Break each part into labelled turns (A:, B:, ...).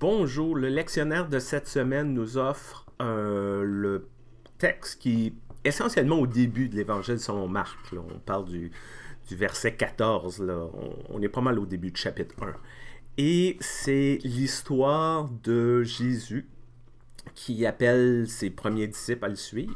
A: Bonjour, le lectionnaire de cette semaine nous offre euh, le texte qui essentiellement au début de l'évangile selon Marc. On parle du, verset 14, On, est pas mal au début du chapitre 1. Et c'est l'histoire de Jésus qui appelle ses premiers disciples à le suivre.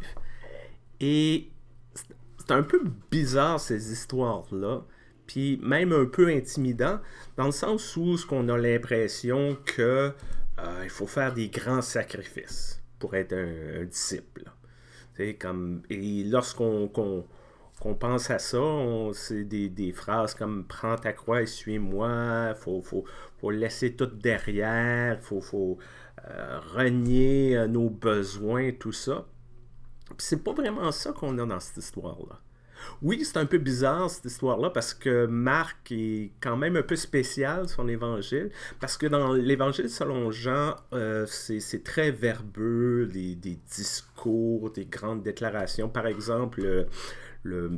A: Et c'est un peu bizarre ces histoires-là puis même un peu intimidant, dans le sens où ce qu'on a l'impression que euh, il faut faire des grands sacrifices pour être un, disciple disciple. Comme, et lorsqu'on pense à ça, c'est des, des, phrases comme Prends ta croix et suis-moi, faut, faut, faut laisser tout derrière, faut, faut euh, renier euh, nos besoins, tout ça. Puis c'est pas vraiment ça qu'on a dans cette histoire-là. Oui, c'est un peu bizarre cette histoire-là parce que Marc est quand même un peu spécial, son évangile, parce que dans l'évangile selon Jean, euh, c'est très verbeux, des, discours, des grandes déclarations. Par exemple, euh,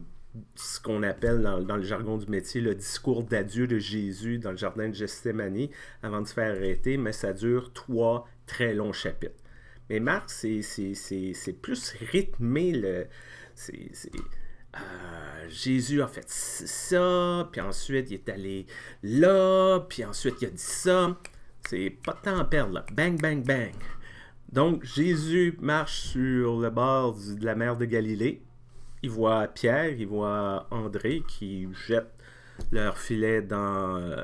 A: ce qu'on appelle dans, le jargon du métier le discours d'adieu de Jésus dans le jardin de Gethsemane avant de se faire arrêter, mais ça dure trois très longs chapitres. Mais Marc, c'est plus rythmé, c'est euh, Jésus a fait ça, puis ensuite il est allé là, puis ensuite il a dit ça. C'est pas de temps à perdre, là. Bang, bang, bang. Donc Jésus marche sur le bord de la mer de Galilée. Il voit Pierre, il voit André qui jettent leur filet dans euh,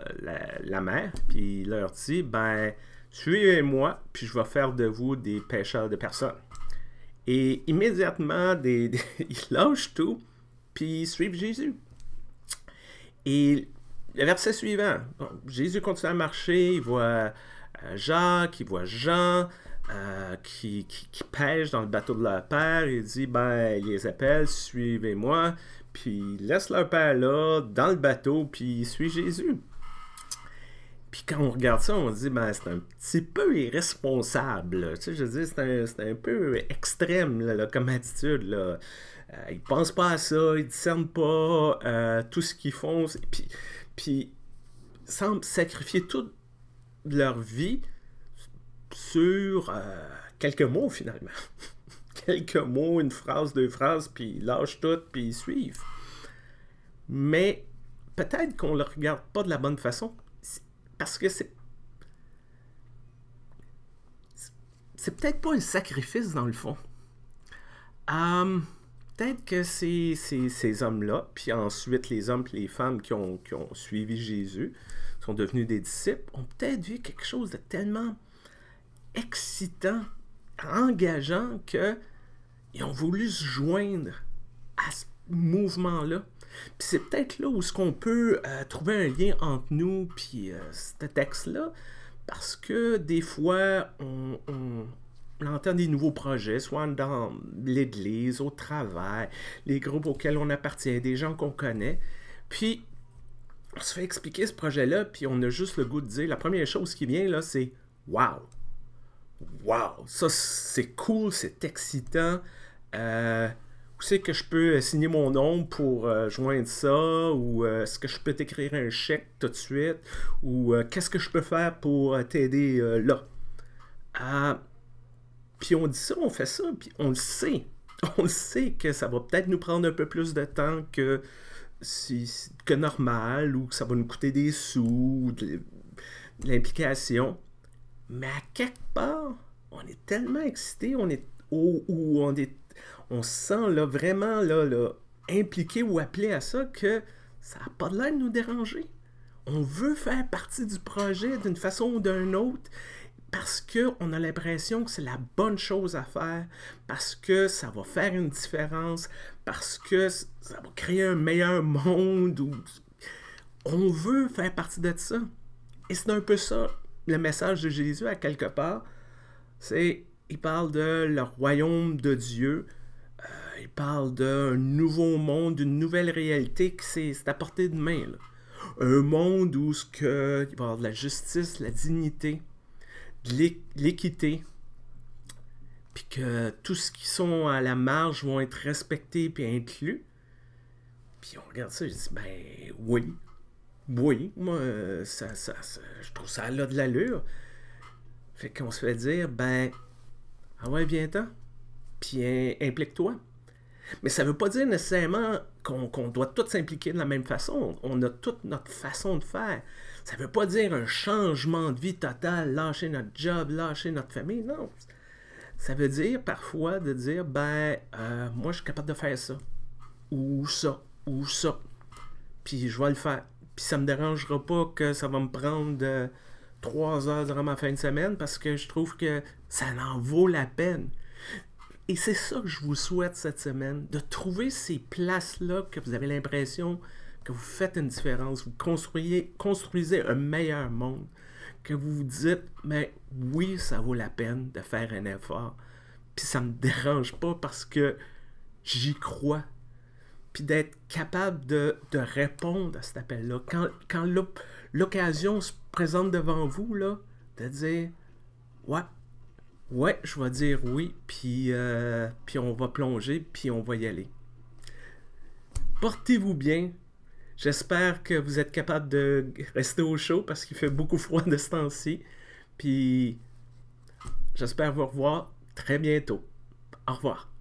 A: la, mer, puis il leur dit, ben, suivez-moi, puis je vais faire de vous des pêcheurs de personnes. Et immédiatement, il lâche tout, puis Jésus. Et le verset suivant, Jésus continue à marcher, il voit euh, Jacques, il voit Jean, euh, qui, qui, pêche dans le bateau de leur père. Il dit ben, il les appelle, suivez-moi. Puis laisse leur père là, dans le bateau, puis il suit Jésus. Puis quand on regarde ça, on dit ben, c'est un petit peu irresponsable. Tu sais, je dis c'est un, un, peu extrême là, là, comme attitude. Là. Euh, ils pensent pas à ça, ils discernent pas euh, tout ce qu'ils font. Puis, puis semblent sacrifier toute leur vie sur euh, quelques mots finalement. quelques mots, une phrase, deux phrases, puis ils lâchent tout, puis ils suivent. Mais peut-être qu'on ne le regarde pas de la bonne façon, parce que c'est... C'est peut-être pas un sacrifice dans le fond. Hum, peut-être que ces, ces, hommes-là, puis ensuite les hommes et les femmes qui ont, ont suivi Jésus, sont devenus des disciples, ont peut-être vu quelque chose de tellement excitant, engageant, qu'ils ont voulu se joindre à ce mouvement-là. Puis c'est peut-être là où ce qu'on peut euh, trouver un lien entre nous et euh, ce texte-là, parce que des fois, on entend des nouveaux projets, soit dans l'église, au travail, les groupes auxquels on appartient, des gens qu'on connaît. Puis, on se fait expliquer ce projet-là, puis on a juste le goût de dire, la première chose qui vient, là, c'est « Wow! Wow! Ça, c'est cool, c'est excitant. Euh, où c'est que je peux signer mon nom pour euh, joindre ça? Ou euh, est-ce que je peux t'écrire un chèque tout de suite? Ou qu'est-ce que je peux faire pour t'aider là? Puis on dit ça, on fait ça, puis on le sait. On le sait que ça va peut-être nous prendre un peu plus de temps que, que normal, ou que ça va nous coûter des sous, de, l'implication. Mais à quelque part, on est tellement excité, on est ou, on est on sent là vraiment là, là impliqué ou appelé à ça que ça n'a pas de l'air de nous déranger. On veut faire partie du projet d'une façon ou d'une autre parce qu'on a l'impression que c'est la bonne chose à faire, parce que ça va faire une différence, parce que ça va créer un meilleur monde. On veut faire partie de ça. Et c'est un peu ça, le message de Jésus à quelque part. C'est, il parle de le royaume de Dieu, euh, il parle d'un nouveau monde, d'une nouvelle réalité qui c'est à portée de main. Un monde où ce que, il va y avoir de la justice, la dignité, l'équité, puis que tous ceux qui sont à la marge vont être respectés puis inclus. Puis on regarde ça, je dis, ben oui, oui, moi, ça, ça, je trouve ça là de l'allure. Fait qu'on se fait dire, ben, ah ouais, bientôt puis implique-toi. Mais ça ne veut pas dire nécessairement qu'on doit tous s'impliquer de la même façon. On a toute notre façon de faire. Ça ne veut pas dire un changement de vie total, lâcher notre job, lâcher notre famille. Non. Ça veut dire parfois de dire, ben, euh, moi, je suis capable de faire ça, ou ça, ou ça. Puis je vais le faire. Puis ça ne me dérangera pas que ça va me prendre euh, trois heures durant ma fin de semaine parce que je trouve que ça en vaut la peine. Et c'est ça que je vous souhaite cette semaine, de trouver ces places-là que vous avez l'impression que vous faites une différence, vous construisez, construisez un meilleur monde, que vous vous dites, mais oui, ça vaut la peine de faire un effort, puis ça ne me dérange pas parce que j'y crois. Puis d'être capable de, répondre à cet appel-là. Quand, quand l'occasion se présente devant vous, là, de dire, ouais, Ouais, je vais dire oui, puis, euh, puis on va plonger, puis on va y aller. Portez-vous bien. J'espère que vous êtes capable de rester au chaud parce qu'il fait beaucoup froid de ce temps-ci. Puis j'espère vous revoir très bientôt. Au revoir.